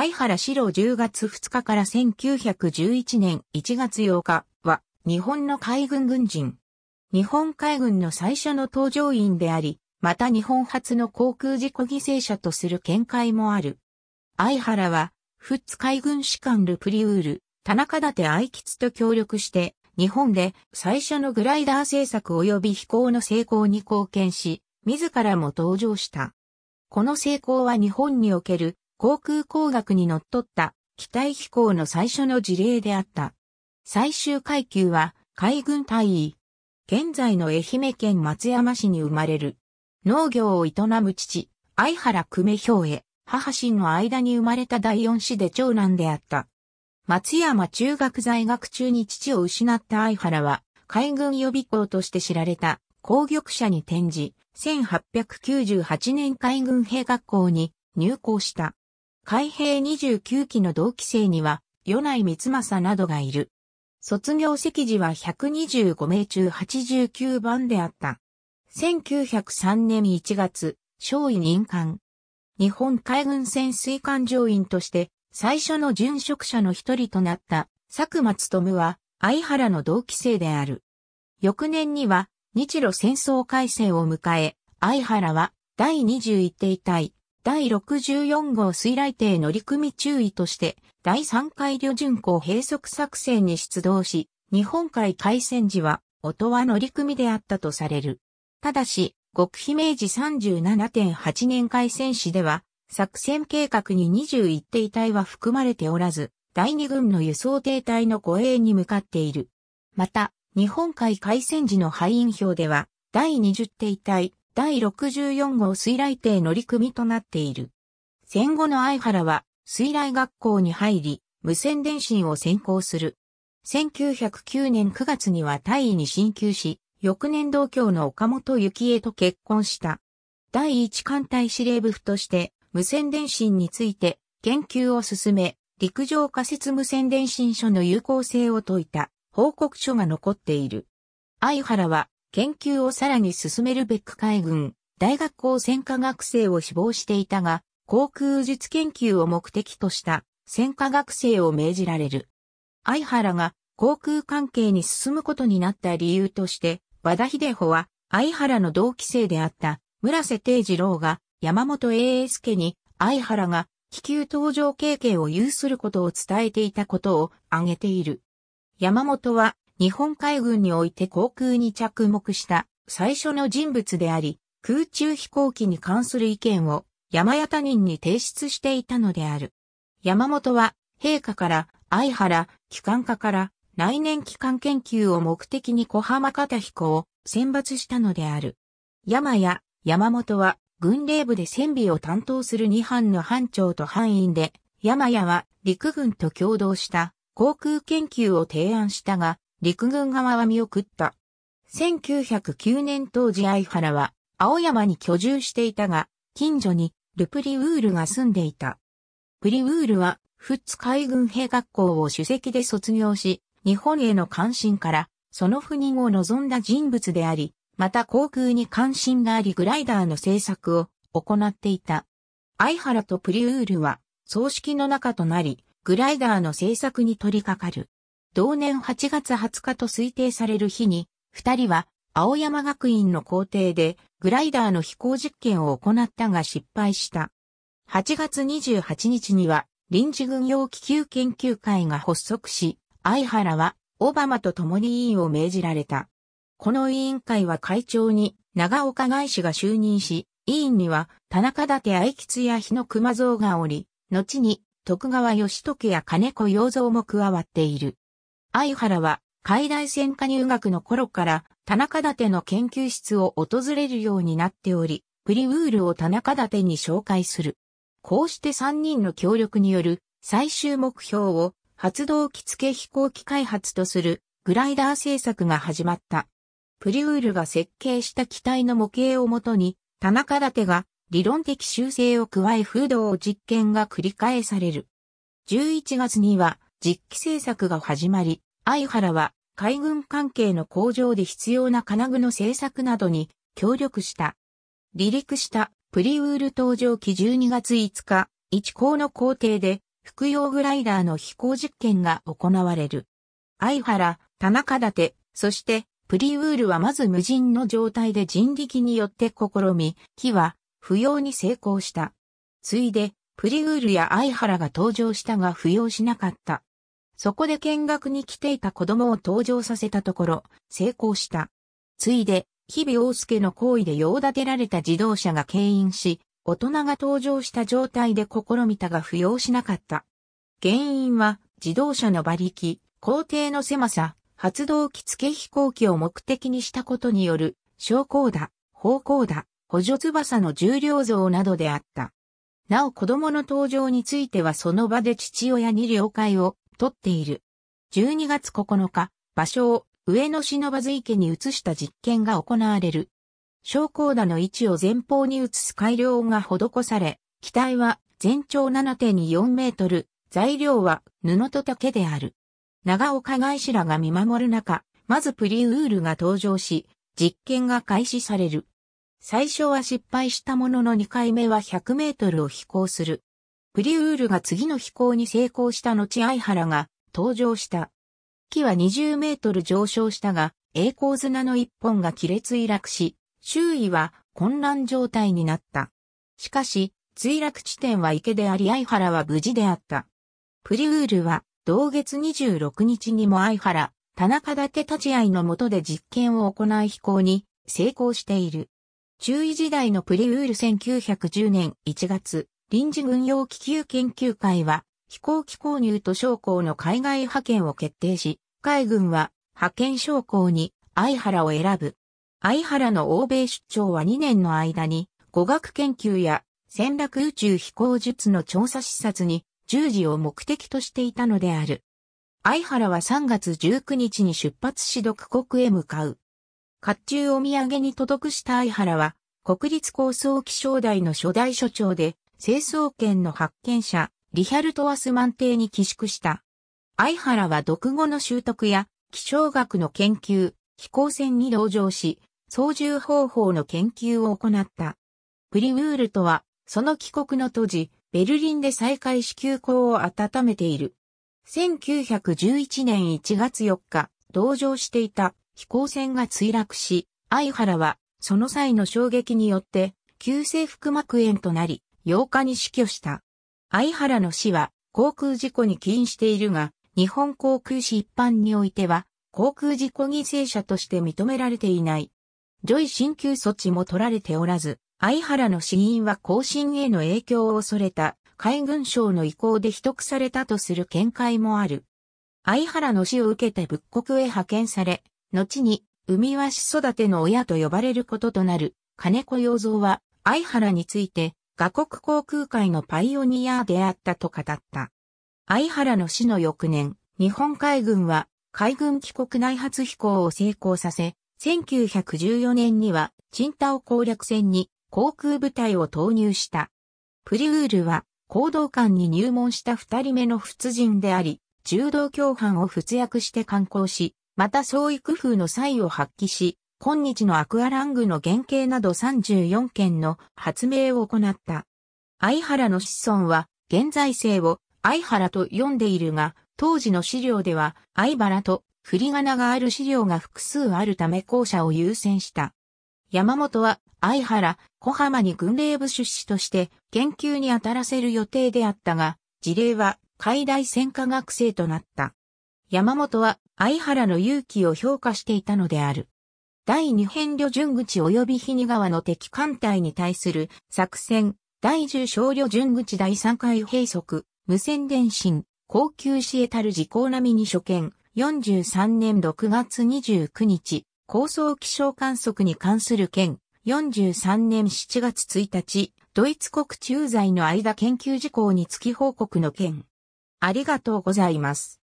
相原史郎10月2日から1911年1月8日は日本の海軍軍人。日本海軍の最初の搭乗員であり、また日本初の航空事故犠牲者とする見解もある。相原は、富津海軍士官ルプリウール、田中立愛吉と協力して、日本で最初のグライダー制作及び飛行の成功に貢献し、自らも登場した。この成功は日本における航空工学に則っった機体飛行の最初の事例であった。最終階級は海軍大尉。現在の愛媛県松山市に生まれる。農業を営む父、相原久米兵衛、母親の間に生まれた第四子で長男であった。松山中学在学中に父を失った相原は、海軍予備校として知られた、工玉者に転じ、1898年海軍兵学校に入校した。海兵29期の同期生には、与内光政などがいる。卒業席次は125名中89番であった。1903年1月、少尉任官。日本海軍潜水艦乗員として、最初の殉職者の一人となった佐久間務は、相原の同期生である。翌年には、日露戦争改正を迎え、相原は第21艇隊第64号水雷艇乗組注意として、第3回旅順港閉塞作戦に出動し、日本海海戦時は、音は乗組であったとされる。ただし、極秘明治37.8年海戦史では、作戦計画に21艇隊は含まれておらず、第2軍の輸送艇隊の護衛に向かっている。また、日本海海戦時の敗因表では、第20艇隊、第64号水雷艇乗組となっている。戦後の相原は水雷学校に入り、無線電信を専攻する。1909年9月には大尉に進級し、翌年同郷の岡本幸恵と結婚した。第一艦隊司令部府として無線電信について研究を進め、陸上仮設無線電信所の有効性を説いた報告書が残っている。相原は研究をさらに進めるべく海軍、大学校専科学生を志望していたが、航空術研究を目的とした専科学生を命じられる。相原が航空関係に進むことになった理由として、和田秀穂は相原の同期生であった村瀬定次郎が山本英介に相原が気球搭乗経験を有することを伝えていたことを挙げている。山本は日本海軍において航空に着目した最初の人物であり、空中飛行機に関する意見を山谷他人に提出していたのである。山本は陛下から相原、機関課から内燃機関研究を目的に小浜片彦を選抜したのである。山谷、山本は軍令部で戦備を担当する2班の班長と班員で、山谷は陸軍と共同した航空研究を提案したが、陸軍側は見送った。1909年当時相原は青山に居住していたが、近所にルプリウールが住んでいた。プリウールは、フッツ海軍兵学校を主席で卒業し、日本への関心から、その赴任を望んだ人物であり、また航空に関心がありグライダーの制作を行っていた。相原とプリウールは、葬式の中となり、グライダーの制作に取り掛かる。同年8月20日と推定される日に、二人は青山学院の校庭でグライダーの飛行実験を行ったが失敗した。8月28日には臨時軍用気球研究会が発足し、相原はオバマと共に委員を命じられた。この委員会は会長に長岡外氏が就任し、委員には田中立愛吉や日野熊蔵がおり、後に徳川義時や金子洋蔵も加わっている。相原は、海大専科入学の頃から、田中立の研究室を訪れるようになっており、プリウールを田中立に紹介する。こうして3人の協力による最終目標を発動機付飛行機開発とするグライダー製作が始まった。プリウールが設計した機体の模型をもとに、田中立が理論的修正を加え風土を実験が繰り返される。11月には実機製作が始まり、相原は海軍関係の工場で必要な金具の製作などに協力した。離陸したプリウール搭乗機12月5日、一校の工程で服用グライダーの飛行実験が行われる。相原、田中立、そしてプリウールはまず無人の状態で人力によって試み、機は不要に成功した。ついで、プリウールや相原が登場したが不要しなかった。そこで見学に来ていた子供を登場させたところ、成功した。ついで、日々大介の行為で用立てられた自動車が牽引し、大人が登場した状態で試みたが不要しなかった。原因は、自動車の馬力、工程の狭さ、発動機付け飛行機を目的にしたことによる、昇降だ、方向だ、補助翼の重量増などであった。なお子供の登場についてはその場で父親に了解を取っている。12月9日、場所を上野忍ばず池に移した実験が行われる。昇降打の位置を前方に移す改良が施され、機体は全長7.24メートル、材料は布と竹である。長岡外師らが見守る中、まずプリウールが登場し、実験が開始される。最初は失敗したものの2回目は100メートルを飛行する。プリウールが次の飛行に成功した後アイハラが登場した。機は20メートル上昇したが、栄光綱の一本が亀裂墜落し、周囲は混乱状態になった。しかし、墜落地点は池でありアイハラは無事であった。プリウールは、同月26日にもアイハラ、田中岳立ち合いの下で実験を行い飛行に成功している。中位時代のプリウール1910年1月、臨時軍用気球研究会は、飛行機購入と将校の海外派遣を決定し、海軍は派遣将校に相原を選ぶ。相原の欧米出張は2年の間に、語学研究や戦略宇宙飛行術の調査視察に従事を目的としていたのである。相原は3月19日に出発し独国へ向かう。甲冑お土産に届くした相原は、国立高層気象台の初代所長で、清掃圏の発見者、リヒャルトワスマン邸に寄宿した。相原は独語の習得や気象学の研究、飛行船に同乗し、操縦方法の研究を行った。プリウールとは、その帰国の当時、ベルリンで再開し休校を温めている。1911年1月4日、同乗していた飛行船が墜落し、相原は、その際の衝撃によって、急性腹膜炎となり、8日に死去した。相原の死は航空事故に起因しているが、日本航空史一般においては、航空事故犠牲者として認められていない。上位進級措置も取られておらず、相原の死因は後進への影響を恐れた海軍省の意向で秘匿されたとする見解もある。相原の死を受けて仏国へ派遣され、後に海和子育ての親と呼ばれることとなる金子洋蔵は相原について画国航空界のパイオニアであったと語った。相原の死の翌年、日本海軍は海軍帰国内発飛行を成功させ、1914年には、チンタオ攻略戦に航空部隊を投入した。プリウールは、行動官に入門した二人目の仏人であり、柔道共犯を仏役して観光し、また創意工夫の才を発揮し、今日のアクアラングの原型など34件の発明を行った。相原の子孫は、現在生を相原と呼んでいるが、当時の資料では、相原と振り仮名がある資料が複数あるため校舎を優先した。山本は相原、小浜に軍令部出資として研究に当たらせる予定であったが、事例は海大専科学生となった。山本は相原の勇気を評価していたのである。第二編旅順口及び日に川の敵艦隊に対する作戦、第十小旅順口第三回閉塞、無線電信、高級シエたる時効並みに所見、43年6月29日、高層気象観測に関する件、43年7月1日、ドイツ国駐在の間研究事項につき報告の件。ありがとうございます。